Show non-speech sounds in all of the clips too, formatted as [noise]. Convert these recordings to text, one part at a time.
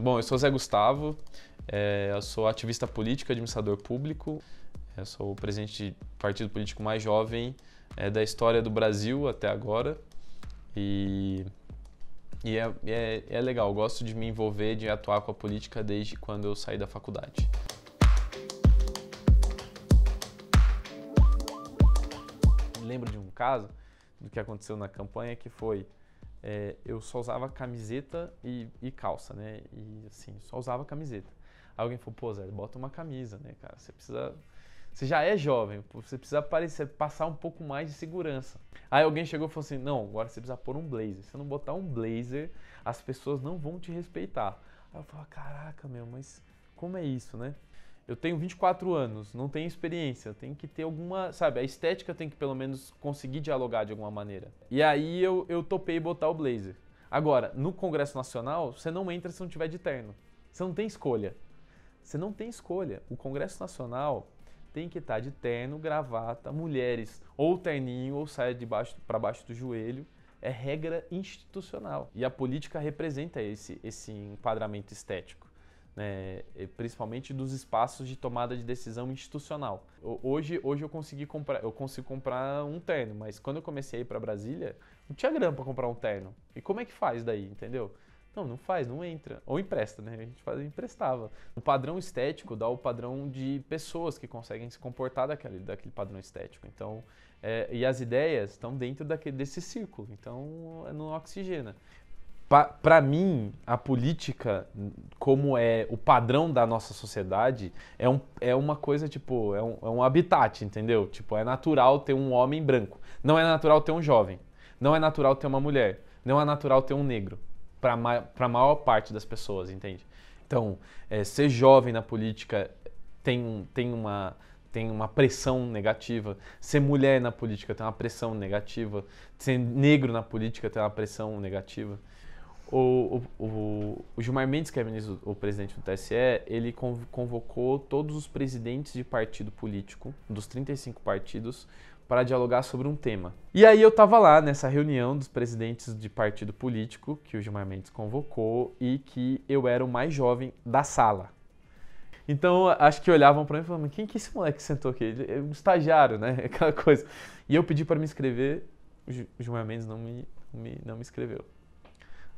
Bom, eu sou Zé Gustavo, é, eu sou ativista político, administrador público, eu é, sou o presidente do partido político mais jovem é, da história do Brasil até agora e, e é, é, é legal, eu gosto de me envolver, de atuar com a política desde quando eu saí da faculdade. lembro de um caso do que aconteceu na campanha que foi é, eu só usava camiseta e, e, calça, né? E assim, só usava camiseta. Aí alguém falou, pô, Zé, bota uma camisa, né, cara? Você precisa. Você já é jovem, você precisa parecer, passar um pouco mais de segurança. Aí alguém chegou e falou assim: não, agora você precisa pôr um blazer. Se não botar um blazer, as pessoas não vão te respeitar. Aí eu falo, caraca, meu, mas como é isso, né? eu tenho 24 anos, não tenho experiência, tem que ter alguma, sabe, a estética tem que pelo menos conseguir dialogar de alguma maneira. E aí eu, eu topei botar o blazer. Agora, no Congresso Nacional, você não entra se não tiver de terno. Você não tem escolha. Você não tem escolha. O Congresso Nacional tem que estar tá de terno, gravata, mulheres, ou terninho, ou saia de baixo para baixo do joelho. É regra institucional. E a política representa esse, esse enquadramento estético né, principalmente dos espaços de tomada de decisão institucional. Hoje, hoje eu consegui comprar, eu consigo comprar um terno, mas quando eu comecei a ir para Brasília, não tinha grana para comprar um terno. E como é que faz daí, entendeu? Não, não faz, não entra. Ou empresta, né? A gente faz, emprestava. O padrão estético dá o padrão de pessoas que conseguem se comportar daquele, daquele padrão estético. Então, é, e as ideias estão dentro daquele, desse círculo. Então, é, não oxigena para mim, a política, como é o padrão da nossa sociedade, é, um, é uma coisa, tipo, é um, é um habitat, entendeu? Tipo, é natural ter um homem branco. Não é natural ter um jovem. Não é natural ter uma mulher. Não é natural ter um negro. Para a maior parte das pessoas, entende? Então, é, ser jovem na política tem, tem uma tem uma pressão negativa. Ser mulher na política tem uma pressão negativa. Ser negro na política tem uma pressão negativa o, o, o, Gilmar Mendes, que é ministro, o presidente do TSE, ele convocou todos os presidentes de partido político, dos 35 partidos, para dialogar sobre um tema. E aí eu estava lá nessa reunião dos presidentes de partido político que o Gilmar Mendes convocou e que eu era o mais jovem da sala. Então, acho que olhavam para mim e falavam, quem que é esse moleque que sentou aqui? Ele é um estagiário, né? [laughs] Aquela coisa. E eu pedi para me inscrever, o Gilmar Mendes não me, não me, não me inscreveu.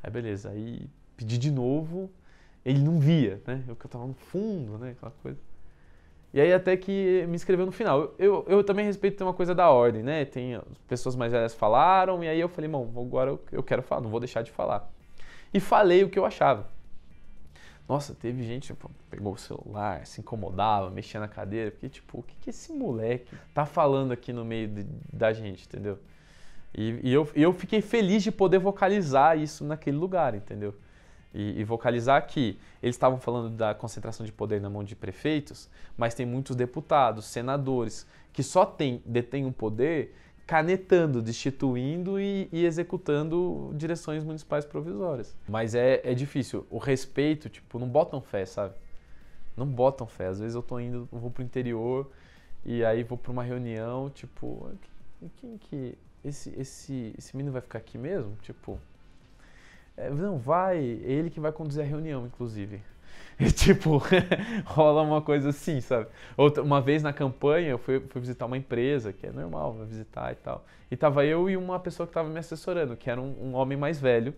Aí beleza, aí pedi de novo, ele não via, né? Eu que eu tava no fundo, né? Aquela coisa. E aí até que me inscreveu no final. Eu, eu, eu também respeito uma coisa da ordem, né? Tem pessoas mais velhas falaram, e aí eu falei, bom, agora eu, eu quero falar, não vou deixar de falar. E falei o que eu achava. Nossa, teve gente que pegou o celular, se incomodava, mexia na cadeira, porque tipo, o que, que esse moleque tá falando aqui no meio de, da gente, entendeu? E, e eu, eu fiquei feliz de poder vocalizar isso naquele lugar, entendeu? E, e vocalizar que eles estavam falando da concentração de poder na mão de prefeitos, mas tem muitos deputados, senadores, que só tem, detêm o um poder canetando, destituindo e, e, executando direções municipais provisórias. Mas é, é difícil. O respeito, tipo, não botam fé, sabe? Não botam fé. Às vezes eu tô indo, vou pro interior e aí vou para uma reunião, tipo, o que quem que esse esse esse menino vai ficar aqui mesmo? Tipo, é, não vai, é ele que vai conduzir a reunião, inclusive. [laughs] E, tipo, [laughs] rola uma coisa assim, sabe? Outra, uma vez na campanha, eu fui, fui, visitar uma empresa, que é normal, vai visitar e tal. E tava eu e uma pessoa que tava me assessorando, que era um, um homem mais velho.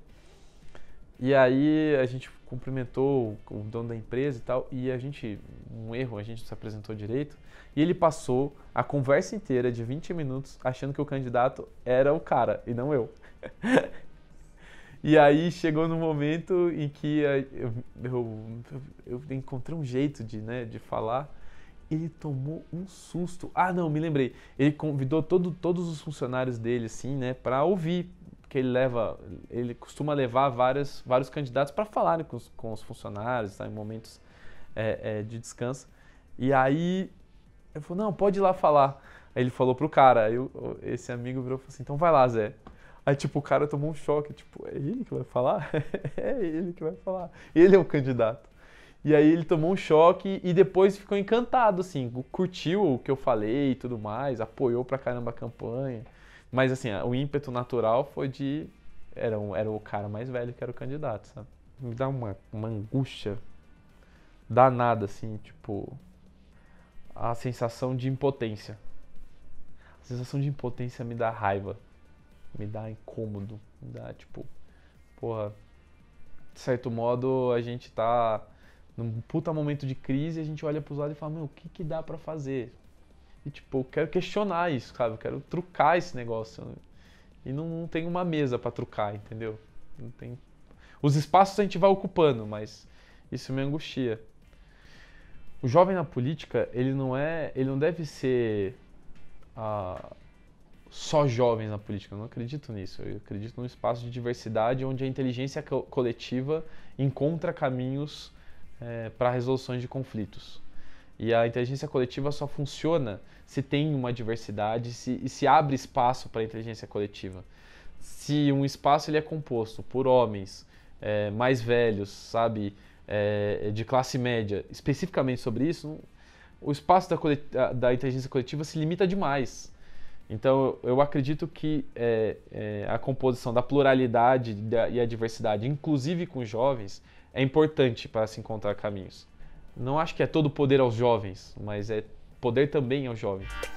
E aí a gente cumprimentou o dono da empresa e tal, e a gente um erro, a gente não se apresentou direito. E ele passou a conversa inteira de 20 minutos achando que o candidato era o cara e não eu. [laughs] e aí chegou no momento em que eh, eu, eu, eu, encontrei um jeito de, né, de falar ele tomou um susto. Ah, não, me lembrei. Ele convidou todo, todos os funcionários dele, assim, né, para ouvir, porque ele leva, ele costuma levar várias, vários candidatos para falarem com os, com os funcionários, tá, em momentos é, é, de descanso. E aí eu falei, não, pode ir lá falar. Aí ele falou pro cara, aí eu, esse amigo virou e falou assim, então vai lá, Zé. Aí, tipo, o cara tomou um choque, tipo, é ele que vai falar? [laughs] é ele que vai falar. Ele é o candidato. E aí ele tomou um choque e depois ficou encantado, assim, curtiu o que eu falei e tudo mais, apoiou pra caramba a campanha. Mas, assim, o ímpeto natural foi de... Era, um, era o cara mais velho que era o candidato, sabe? Me dá uma, uma angústia danada, assim, tipo. A sensação de impotência. A sensação de impotência me dá raiva. Me dá incômodo. Me dá, tipo. Porra. De certo modo, a gente tá num puta momento de crise, a gente olha pros lados e fala, meu, o que que dá para fazer? E, tipo, eu quero questionar isso, sabe? Eu quero trucar esse negócio. Né? E não, não tem uma mesa para trucar, entendeu? Não tem... Os espaços a gente vai ocupando, mas isso me angustia o jovem na política, ele não é, ele não deve ser ah, só jovens na política. Eu não acredito nisso. Eu acredito num espaço de diversidade onde a inteligência co coletiva encontra caminhos é, eh, para resoluções de conflitos. E a inteligência coletiva só funciona se tem uma diversidade se, e se abre espaço para a inteligência coletiva. Se um espaço ele é composto por homens é, mais velhos, sabe, é, de classe média especificamente sobre isso, o espaço da, da inteligência coletiva se limita demais. Então, eu acredito que é, é, a composição da pluralidade e a diversidade, inclusive com os jovens, é importante para se encontrar caminhos. Não acho que é todo poder aos jovens, mas é poder também aos jovens.